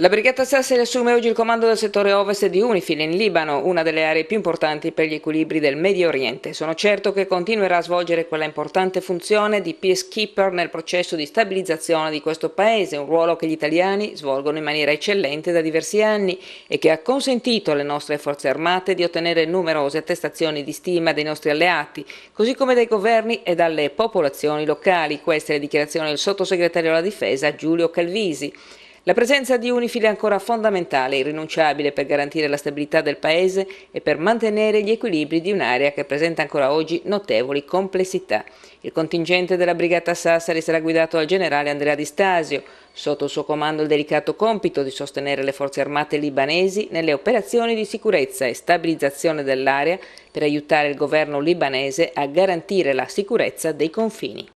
La Brigata Sassari assume oggi il comando del settore ovest di Unifil in Libano, una delle aree più importanti per gli equilibri del Medio Oriente. Sono certo che continuerà a svolgere quella importante funzione di peacekeeper nel processo di stabilizzazione di questo paese, un ruolo che gli italiani svolgono in maniera eccellente da diversi anni e che ha consentito alle nostre forze armate di ottenere numerose attestazioni di stima dei nostri alleati, così come dai governi e dalle popolazioni locali. Queste le dichiarazioni del sottosegretario alla difesa Giulio Calvisi. La presenza di UNIFIL è ancora fondamentale e irrinunciabile per garantire la stabilità del Paese e per mantenere gli equilibri di un'area che presenta ancora oggi notevoli complessità. Il contingente della Brigata Sassari sarà guidato dal generale Andrea Di Stasio, sotto il suo comando il delicato compito di sostenere le forze armate libanesi nelle operazioni di sicurezza e stabilizzazione dell'area per aiutare il governo libanese a garantire la sicurezza dei confini.